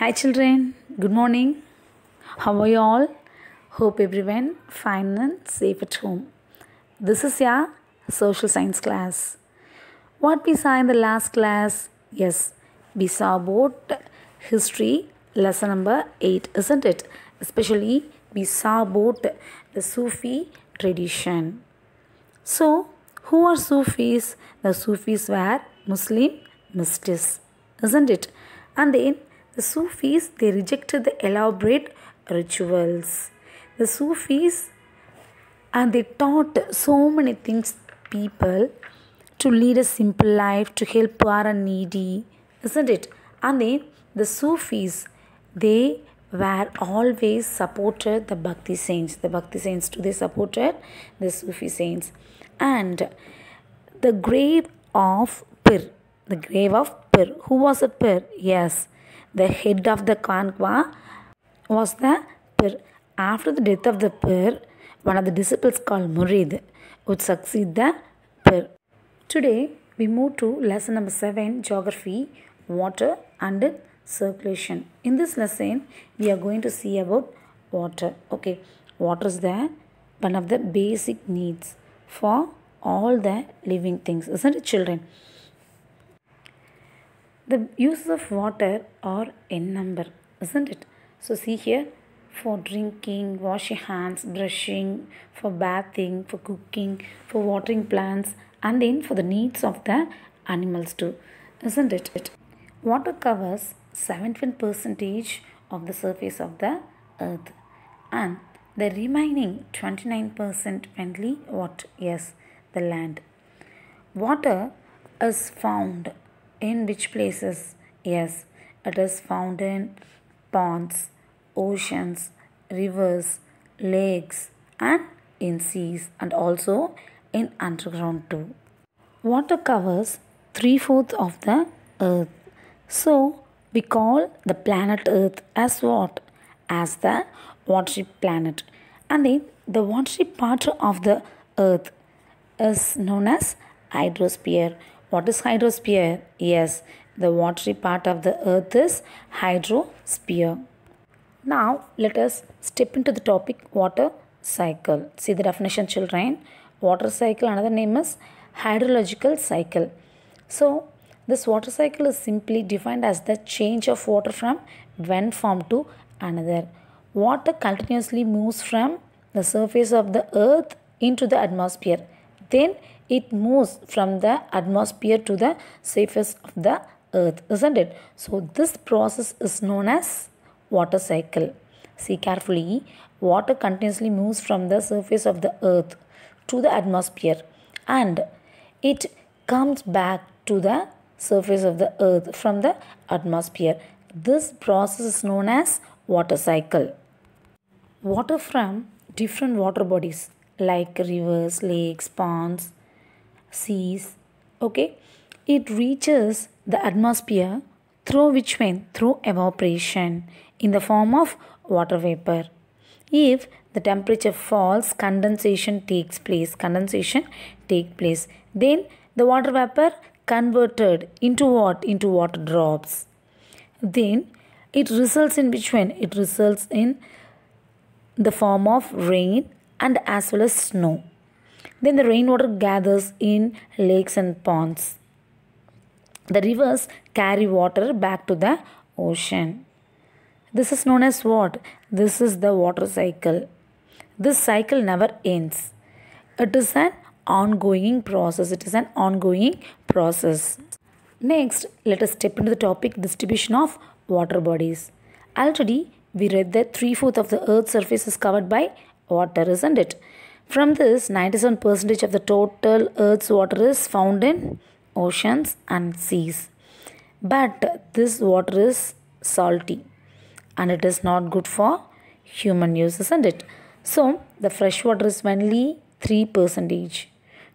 Hi children, good morning. How are you all? Hope everyone fine and safe at home. This is your social science class. What we saw in the last class? Yes, we saw about history lesson number 8, isn't it? Especially we saw about the Sufi tradition. So, who are Sufis? The Sufis were Muslim mystics, isn't it? And then the Sufis they rejected the elaborate rituals. The Sufis and they taught so many things people to lead a simple life, to help poor and needy, isn't it? And then the Sufis they were always supported the Bhakti saints. The Bhakti saints too they supported the Sufi saints. And the grave of Pir, the grave of Pir. Who was a Pir? Yes, the head of the Kanva was the Pir. After the death of the Pir, one of the disciples called Murid would succeed the Pir. Today, we move to lesson number 7 Geography, Water and Circulation. In this lesson, we are going to see about water. Okay, water is the one of the basic needs for all the living things, isn't it, children? The uses of water are n number, isn't it? So see here, for drinking, wash your hands, brushing, for bathing, for cooking, for watering plants and then for the needs of the animals too, isn't it? Water covers 71 percentage of the surface of the earth and the remaining 29% only what? Yes, the land. Water is found in which places? Yes, it is found in ponds, oceans, rivers, lakes, and in seas, and also in underground too. Water covers three fourths of the earth. So, we call the planet earth as what? As the watery planet. And then the watery part of the earth is known as hydrosphere what is hydrosphere? Yes, the watery part of the earth is hydrosphere. Now let us step into the topic water cycle. See the definition children. Water cycle another name is hydrological cycle. So this water cycle is simply defined as the change of water from one form to another. Water continuously moves from the surface of the earth into the atmosphere. Then it moves from the atmosphere to the surface of the earth, isn't it? So this process is known as water cycle. See carefully, water continuously moves from the surface of the earth to the atmosphere and it comes back to the surface of the earth from the atmosphere. This process is known as water cycle. Water from different water bodies like rivers, lakes, ponds, seas okay it reaches the atmosphere through which when through evaporation in the form of water vapor if the temperature falls condensation takes place condensation take place then the water vapor converted into what into water drops then it results in which when it results in the form of rain and as well as snow then the rainwater gathers in lakes and ponds. The rivers carry water back to the ocean. This is known as what? This is the water cycle. This cycle never ends. It is an ongoing process. It is an ongoing process. Next, let us step into the topic distribution of water bodies. Already, we read that three fourths of the earth's surface is covered by water, isn't it? From this, 97% of the total Earth's water is found in oceans and seas. But this water is salty and it is not good for human use, isn't it? So, the fresh water is mainly 3%.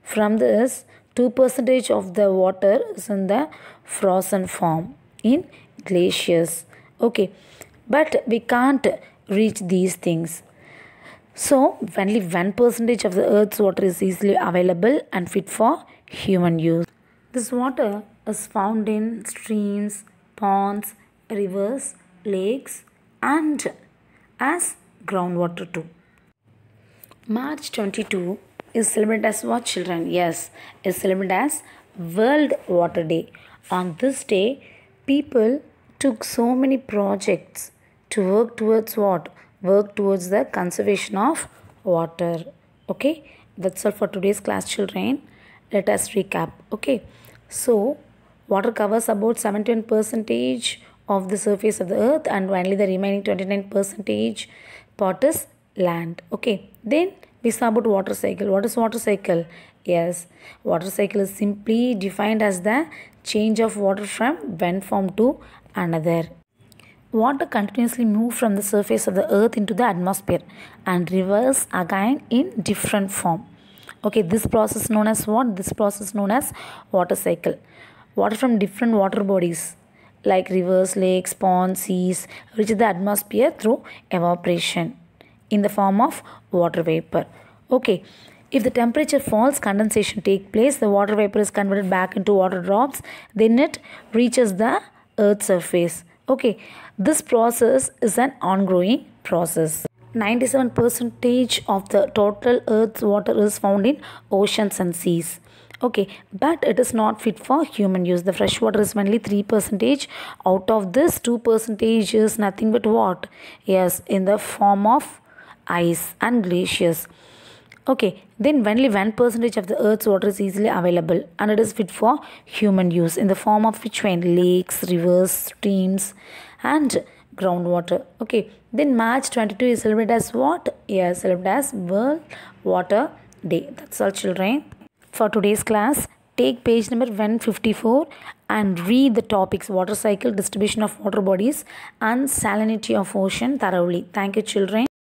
From this, 2% of the water is in the frozen form in glaciers. Okay, but we can't reach these things so, only 1% of the earth's water is easily available and fit for human use. This water is found in streams, ponds, rivers, lakes, and as groundwater too. March 22 is celebrated as what children? Yes, is celebrated as World Water Day. On this day, people took so many projects to work towards what? work towards the conservation of water okay that's all for today's class children let us recap okay so water covers about 71 percentage of the surface of the earth and finally the remaining 29 percentage part is land okay then we saw about water cycle what is water cycle yes water cycle is simply defined as the change of water from one form to another Water continuously moves from the surface of the earth into the atmosphere and reverse again in different form. Okay, this process known as what? This process known as water cycle. Water from different water bodies like rivers, lakes, ponds, seas reach the atmosphere through evaporation in the form of water vapor. Okay, if the temperature falls, condensation takes place. The water vapor is converted back into water drops. Then it reaches the earth's surface okay this process is an ongoing process 97 percentage of the total earth's water is found in oceans and seas okay but it is not fit for human use the fresh water is mainly 3 percentage out of this 2 percentage is nothing but what yes in the form of ice and glaciers Okay, then only 1% of the earth's water is easily available and it is fit for human use in the form of which one? Lakes, rivers, streams and groundwater. Okay, then March 22 is celebrated as what? Yeah, celebrated as World Water Day. That's all children. For today's class, take page number 154 and read the topics water cycle, distribution of water bodies and salinity of ocean thoroughly. Thank you children.